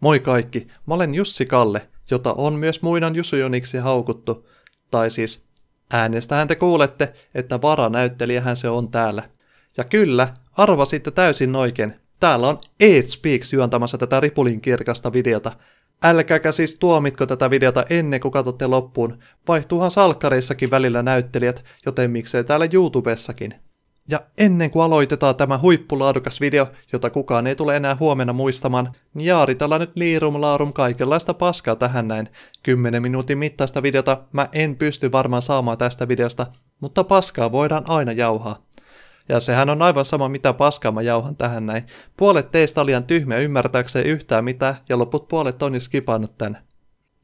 Moi kaikki, mä olen Jussi Kalle, jota on myös muinan Jusujoniksi haukuttu. Tai siis, äänestähän te kuulette, että varanäyttelijähän se on täällä. Ja kyllä, arvasitte täysin oikein. Täällä on Eight Speaks juontamassa tätä ripulin kirkasta videota. Älkääkä siis tuomitko tätä videota ennen kuin katsotte loppuun. Vaihtuuhan salkkareissakin välillä näyttelijät, joten miksei täällä YouTubessakin. Ja ennen kuin aloitetaan tämä huippulaadukas video, jota kukaan ei tule enää huomenna muistamaan, niin jaaritella nyt liirum laarum kaikenlaista paskaa tähän näin. 10 minuutin mittaista videota mä en pysty varmaan saamaan tästä videosta, mutta paskaa voidaan aina jauhaa. Ja sehän on aivan sama mitä paskaa mä jauhan tähän näin. Puolet teistä liian tyhmiä ymmärtääkseen yhtään mitä ja loput puolet on jo skipannut tän.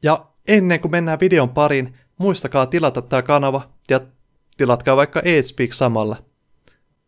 Ja ennen kuin mennään videon pariin, muistakaa tilata tää kanava ja tilatkaa vaikka AgeSpeak samalla.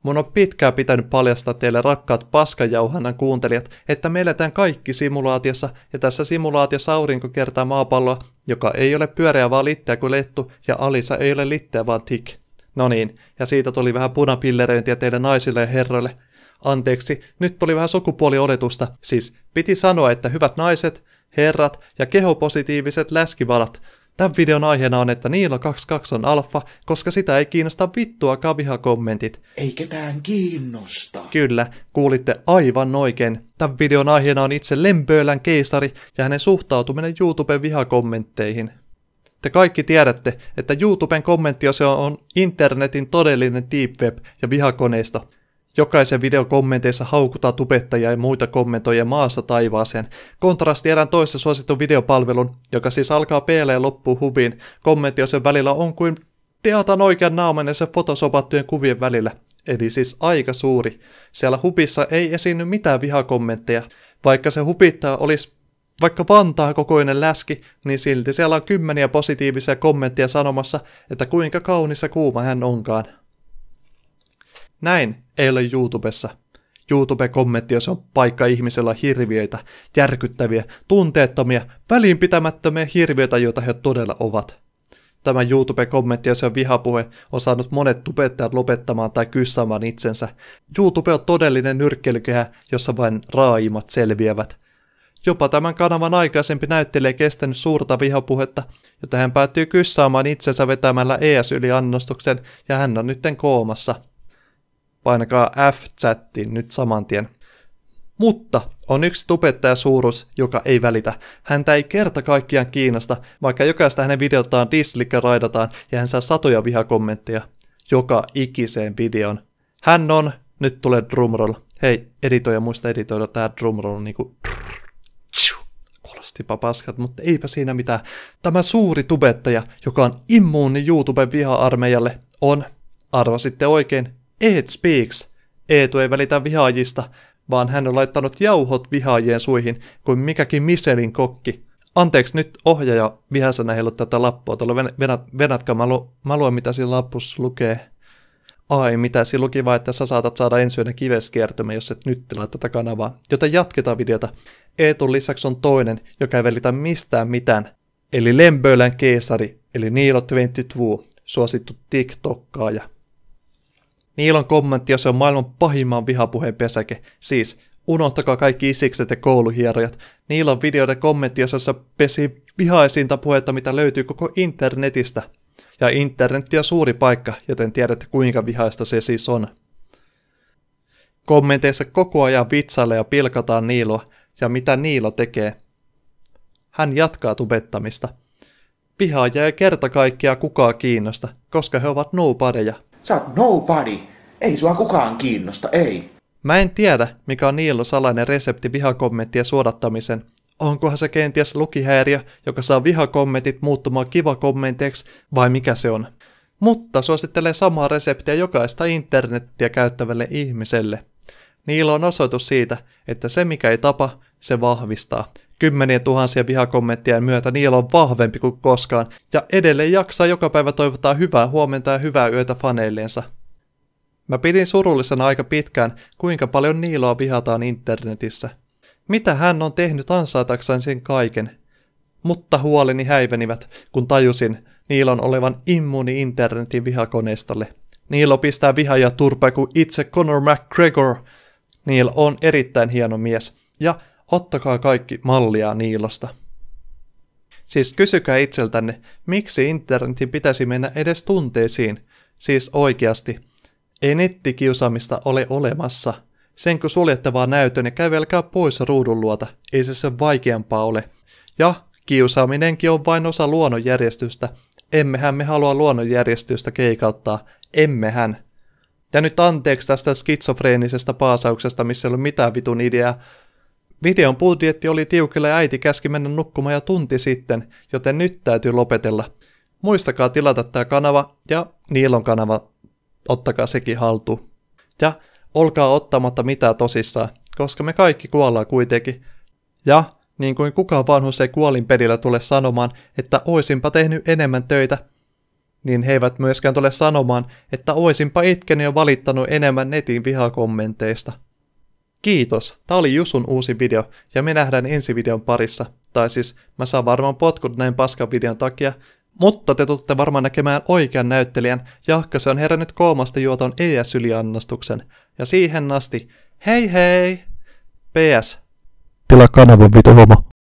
Mun on pitkään pitänyt paljastaa teille rakkaat paskajauhannan kuuntelijat, että me eletään kaikki simulaatiossa, ja tässä simulaatiossa aurinko kertaa maapalloa, joka ei ole pyöreä vaan litteä kuin lettu, ja Alisa ei ole litteä vaan tik. No niin, ja siitä tuli vähän punapilleröintiä teille naisille ja herroille. Anteeksi, nyt tuli vähän sukupuolioletusta. Siis piti sanoa, että hyvät naiset, herrat ja kehopositiiviset läskivalat – Tämän videon aiheena on, että Niilo 22 on alfa, koska sitä ei kiinnosta vittua kaviha-kommentit. Ei ketään kiinnosta. Kyllä, kuulitte aivan oikein. Tämän videon aiheena on itse Lempöölän keisari ja hänen suhtautuminen YouTuben vihakommentteihin. Te kaikki tiedätte, että YouTuben kommenttiosio on internetin todellinen deep web ja vihakoneisto. Jokaisen videon kommenteissa haukutaan tubettajia ja muita kommentoja maasta taivaaseen. Kontrasti erään toisessa suositun videopalvelun, joka siis alkaa PL ja loppuu hubiin. sen välillä on kuin teatan oikean naaman ja sen fotosopattujen kuvien välillä. Eli siis aika suuri. Siellä hubissa ei esiinny mitään vihakommentteja. Vaikka se hubittaa olisi vaikka Vantaan kokoinen läski, niin silti siellä on kymmeniä positiivisia kommentteja sanomassa, että kuinka kaunis ja kuuma hän onkaan. Näin ei ole YouTubessa. youtube jos on paikka ihmisellä hirviöitä, järkyttäviä, tunteettomia, välinpitämättömiä hirviöitä, joita he todella ovat. Tämä youtube on vihapuhe on saanut monet tubettajat lopettamaan tai kyssaamaan itsensä. YouTube on todellinen nyrkkelykehä, jossa vain raaimat selviävät. Jopa tämän kanavan aikaisempi näyttelijä kestänyt suurta vihapuhetta, jota hän päättyy kyssaamaan itsensä vetämällä ES yli annostuksen ja hän on nytten koomassa painakaa F-chattiin nyt saman tien. Mutta on yksi tubettaja suuruus, joka ei välitä. Häntä ei kerta kaikkiaan kiinnosta, vaikka jokaista hänen videotaan dislikka raidataan ja hän saa satoja vihakommentteja joka ikiseen videon. Hän on, nyt tulee drumroll. Hei, editoja muista editoida tää drumroll niinku... Kuulostipa paskat, mutta eipä siinä mitään. Tämä suuri tubettaja, joka on immuuni YouTuben viha-armeijalle, on, arvasitte oikein, Ed Speaks. Eetu ei välitä vihaajista, vaan hän on laittanut jauhot vihaajien suihin kuin mikäkin Michelin kokki. Anteeksi nyt ohjaaja vihasena heillä tätä lappua. Tuolla venät, venätkö, mä, lu, mä luen mitä siinä lappussa lukee. Ai mitä, siinä luki vaan, että sä saatat saada ensi yönä kiveskiertymä, jos et nyt tilaa tätä kanavaa. Joten jatketaan videota. Eetun lisäksi on toinen, joka ei välitä mistään mitään. Eli Lembölän keisari, eli Niilo22, suosittu TikTokkaaja. Niilon kommentti jos se on maailman pahimman vihapuheen pesäke. Siis, unohtakaa kaikki isikset ja kouluhierojat. Niilon videoiden kommenttiosiossa pesi vihaisinta puhetta, mitä löytyy koko internetistä. Ja internetti on suuri paikka, joten tiedätte kuinka vihaista se siis on. Kommenteissa koko ajan vitsaille ja pilkataan Niiloa, ja mitä Niilo tekee. Hän jatkaa tubettamista. Pihaa ei kerta kaikkiaan kukaan kiinnosta, koska he ovat nuupadeja. Sä oot nobody. Ei sua kukaan kiinnosta, ei. Mä en tiedä, mikä on Niilo salainen resepti vihakommenttien suodattamisen. Onkohan se kenties lukihäiriö, joka saa vihakommentit muuttumaan kivakommenteiksi, vai mikä se on? Mutta suosittelee samaa reseptiä jokaista internettiä käyttävälle ihmiselle. Niillä on osoitus siitä, että se mikä ei tapa, se vahvistaa. Kymmenien tuhansia vihakommenttien myötä niillä on vahvempi kuin koskaan, ja edelleen jaksaa joka päivä toivottaa hyvää huomenta ja hyvää yötä faneillensa. Mä pidin surullisena aika pitkään, kuinka paljon Niiloa vihataan internetissä. Mitä hän on tehnyt ansaitakseen sen kaiken? Mutta huoleni häivenivät, kun tajusin Niilon olevan immuuni internetin vihakoneistolle. Niilo pistää vihaa ja turpaa kuin itse Conor McGregor. Niil on erittäin hieno mies, ja ottakaa kaikki mallia niilosta. Siis kysykää itseltänne, miksi internetin pitäisi mennä edes tunteisiin, siis oikeasti. Ei nettikiusaamista ole olemassa. Sen kun suljette vaan näytön ja kävelkää pois ruudun luota, ei se sen vaikeampaa ole. Ja kiusaaminenkin on vain osa luonnonjärjestystä. Emmehän me halua luonnonjärjestystä keikauttaa, emmehän. Ja nyt anteeksi tästä skitsofreenisesta paasauksesta, missä ei ole mitään vitun ideaa, Videon budjetti oli tiukilla ja äiti käski mennä nukkumaan jo tunti sitten, joten nyt täytyy lopetella. Muistakaa tilata tämä kanava ja Niilon kanava, ottakaa sekin haltu. Ja olkaa ottamatta mitään tosissaan, koska me kaikki kuollaan kuitenkin. Ja niin kuin kukaan vanhus ei kuolinpedillä tule sanomaan, että oisinpa tehnyt enemmän töitä, niin he eivät myöskään tule sanomaan, että oisinpa itkeni ja valittanut enemmän netin vihakommenteista. Kiitos, tää oli Jusun uusi video ja me nähdään ensi videon parissa. Tai siis mä saan varmaan potkut näin paskan videon takia, mutta te tutte varmaan näkemään oikean näyttelijän, jahka se on herännyt koomasta juoton ES-yliannostuksen. Ja siihen asti, hei hei! PS. Tila kanavan vitu homo.